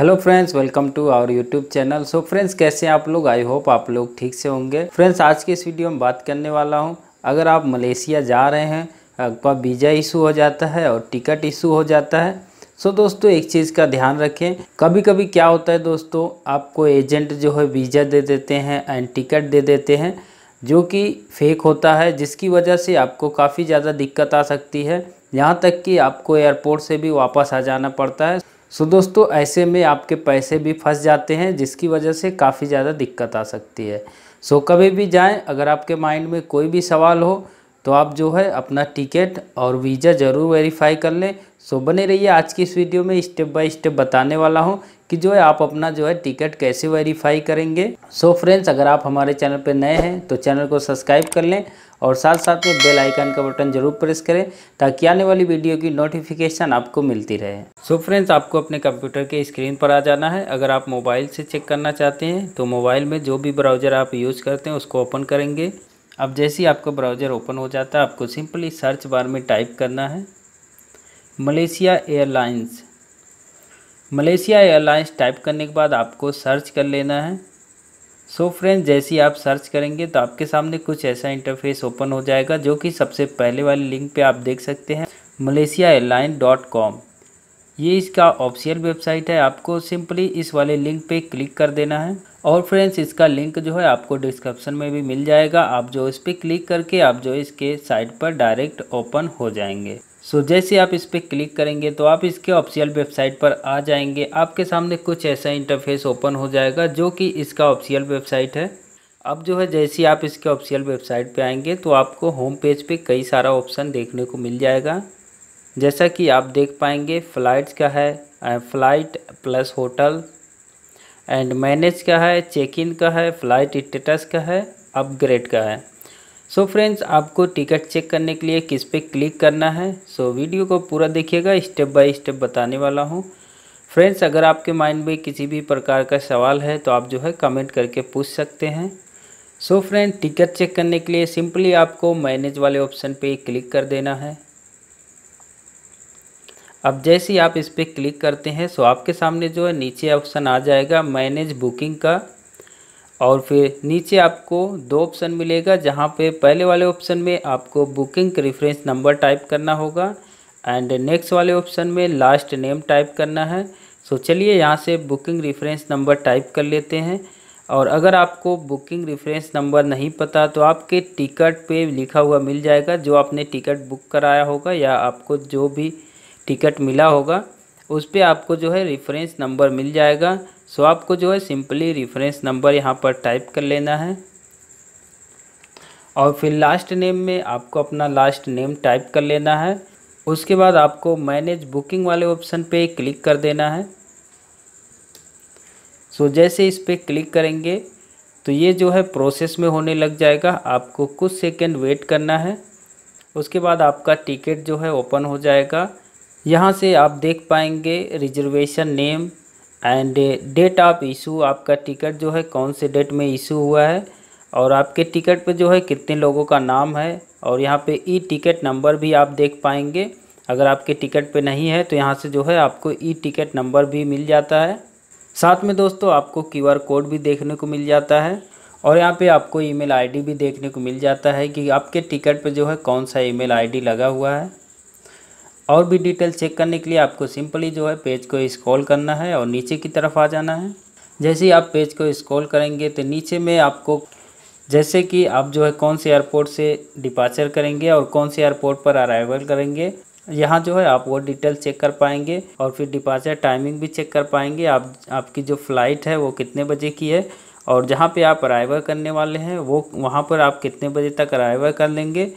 hello friends welcome to our YouTube channel so friends कैसे हैं आप लोग आई होप आप लोग ठीक से होंगे फ्रेंड्स आज के इस वीडियो में बात करने वाला हूं अगर आप मलेशिया जा रहे हैं आपका वीज़ा इशू हो जाता है और टिकट इशू हो जाता है सो so, दोस्तों एक चीज़ का ध्यान रखें कभी कभी क्या होता है दोस्तों आपको एजेंट जो है वीज़ा दे देते हैं एंड टिकट दे देते हैं जो कि फेक होता है जिसकी वजह से आपको काफ़ी ज़्यादा दिक्कत आ सकती है यहाँ तक कि आपको एयरपोर्ट से भी वापस आ जाना पड़ता है सो दोस्तों ऐसे में आपके पैसे भी फंस जाते हैं जिसकी वजह से काफ़ी ज़्यादा दिक्कत आ सकती है सो कभी भी जाएं अगर आपके माइंड में कोई भी सवाल हो तो आप जो है अपना टिकट और वीज़ा ज़रूर वेरीफाई कर लें सो बने रहिए आज की इस वीडियो में स्टेप बाय स्टेप बताने वाला हूँ कि जो है आप अपना जो है टिकट कैसे वेरीफाई करेंगे सो फ्रेंड्स अगर आप हमारे चैनल पर नए हैं तो चैनल को सब्सक्राइब कर लें और साथ साथ में बेल आइकन का बटन जरूर प्रेस करें ताकि आने वाली वीडियो की नोटिफिकेशन आपको मिलती रहे सो so फ्रेंड्स आपको अपने कंप्यूटर के स्क्रीन पर आ जाना है अगर आप मोबाइल से चेक करना चाहते हैं तो मोबाइल में जो भी ब्राउज़र आप यूज़ करते हैं उसको ओपन करेंगे अब जैसे ही आपका ब्राउज़र ओपन हो जाता है आपको सिंपली सर्च बार में टाइप करना है Malaysia Airlines Malaysia Airlines type करने के बाद आपको सर्च कर लेना है सो so फ्रेंड जैसे ही आप सर्च करेंगे तो आपके सामने कुछ ऐसा इंटरफेस ओपन हो जाएगा जो कि सबसे पहले वाले लिंक पे आप देख सकते हैं मलेशिया एयरलाइन डॉट कॉम ये इसका ऑफिशियल वेबसाइट है आपको सिंपली इस वाले लिंक पे क्लिक कर देना है और फ्रेंड्स इसका लिंक जो है आपको डिस्क्रिप्शन में भी मिल जाएगा आप जो इस पर क्लिक करके आप जो इसके साइट पर डायरेक्ट ओपन हो जाएंगे सो so, जैसे आप इस पर क्लिक करेंगे तो आप इसके ऑफिशियल वेबसाइट पर आ जाएंगे आपके सामने कुछ ऐसा इंटरफेस ओपन हो जाएगा जो कि इसका ऑफिशियल वेबसाइट है अब जो है जैसे आप इसके ऑफिशियल वेबसाइट पे आएंगे तो आपको होम पेज पे कई सारा ऑप्शन देखने को मिल जाएगा जैसा कि आप देख पाएंगे फ़्लाइट्स का है flight plus hotel and manage का है चेक इन का है फ़्लाइट स्टेटस का है अपग्रेड का है सो so फ्रेंड्स आपको टिकट चेक करने के लिए किस पे क्लिक करना है सो so वीडियो को पूरा देखिएगा स्टेप बाय स्टेप बताने वाला हूँ फ्रेंड्स अगर आपके माइंड में किसी भी प्रकार का सवाल है तो आप जो है कमेंट करके पूछ सकते हैं सो फ्रेंड टिकट चेक करने के लिए सिंपली आपको मैनेज वाले ऑप्शन पे क्लिक कर देना है अब जैसे ही आप इस पर क्लिक करते हैं सो आपके सामने जो है नीचे ऑप्शन आ जाएगा मैनेज बुकिंग का और फिर नीचे आपको दो ऑप्शन मिलेगा जहाँ पे पहले वाले ऑप्शन में आपको बुकिंग रेफरेंस नंबर टाइप करना होगा एंड नेक्स्ट वाले ऑप्शन में लास्ट नेम टाइप करना है सो चलिए यहाँ से बुकिंग रेफरेंस नंबर टाइप कर लेते हैं और अगर आपको बुकिंग रेफरेंस नंबर नहीं पता तो आपके टिकट पे लिखा हुआ मिल जाएगा जो आपने टिकट बुक कराया होगा या आपको जो भी टिकट मिला होगा उस पर आपको जो है रेफरेंस नंबर मिल जाएगा सो आपको जो है सिंपली रेफरेंस नंबर यहाँ पर टाइप कर लेना है और फिर लास्ट नेम में आपको अपना लास्ट नेम टाइप कर लेना है उसके बाद आपको मैनेज बुकिंग वाले ऑप्शन पे क्लिक कर देना है सो जैसे इस पर क्लिक करेंगे तो ये जो है प्रोसेस में होने लग जाएगा आपको कुछ सेकंड वेट करना है उसके बाद आपका टिकट जो है ओपन हो जाएगा यहाँ से आप देख पाएंगे reservation name and date of issue आपका टिकट जो है कौन से डेट में इशू हुआ है और आपके टिकट पे जो है कितने लोगों का नाम है और यहाँ पे ई टिकट नंबर भी आप देख पाएंगे अगर आपके टिकट पे नहीं है तो यहाँ से जो है आपको ई टिकट नंबर भी मिल जाता है साथ में दोस्तों आपको क्यूआर कोड भी देखने को मिल जाता है और यहाँ पे आपको ईमेल आईडी भी देखने को मिल जाता है कि आपके टिकट पे जो है कौन सा ईमेल आईडी लगा हुआ है और भी डिटेल चेक करने के लिए आपको सिंपली जो है पेज को स्क्रॉल करना है और नीचे की तरफ आ जाना है जैसे ही आप पेज को स्क्रॉल करेंगे तो नीचे में आपको जैसे कि आप जो है कौन से एयरपोर्ट से डिपार्चर करेंगे और कौन से एयरपोर्ट पर अराइवल करेंगे यहाँ जो है आप वो डिटेल चेक कर पाएंगे और फिर डिपार्चर टाइमिंग भी चेक कर पाएंगे आप आपकी जो फ़्लाइट है वो कितने बजे की है और जहाँ पे आप अराइवल करने वाले हैं वो वहाँ पर आप कितने बजे तक अराइवल कर लेंगे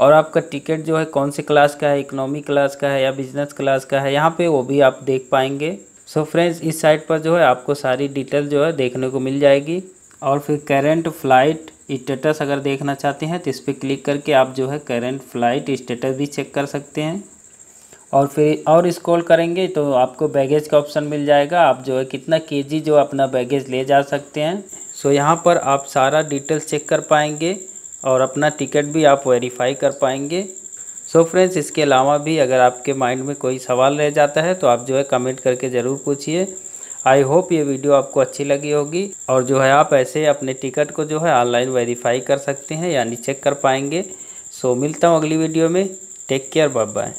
और आपका टिकट जो है कौन से क्लास का है इकोनॉमी क्लास का है या बिजनेस क्लास का है यहाँ पे वो भी आप देख पाएंगे सो so फ्रेंड्स इस साइट पर जो है आपको सारी डिटेल जो है देखने को मिल जाएगी और फिर करेंट फ्लाइट स्टेटस अगर देखना चाहते हैं तो इस पर क्लिक करके आप जो है करेंट फ्लाइट स्टेटस भी चेक कर सकते हैं और फिर और स्क्रॉल करेंगे तो आपको बैगेज का ऑप्शन मिल जाएगा आप जो है कितना केजी जो अपना बैगेज ले जा सकते हैं सो यहाँ पर आप सारा डिटेल्स चेक कर पाएंगे और अपना टिकट भी आप वेरीफाई कर पाएंगे सो so फ्रेंड्स इसके अलावा भी अगर आपके माइंड में कोई सवाल रह जाता है तो आप जो है कमेंट करके ज़रूर पूछिए आई होप ये वीडियो आपको अच्छी लगी होगी और जो है आप ऐसे अपने टिकट को जो है ऑनलाइन वेरीफाई कर सकते हैं यानी चेक कर पाएंगे सो so, मिलता हूँ अगली वीडियो में टेक केयर बाय बाय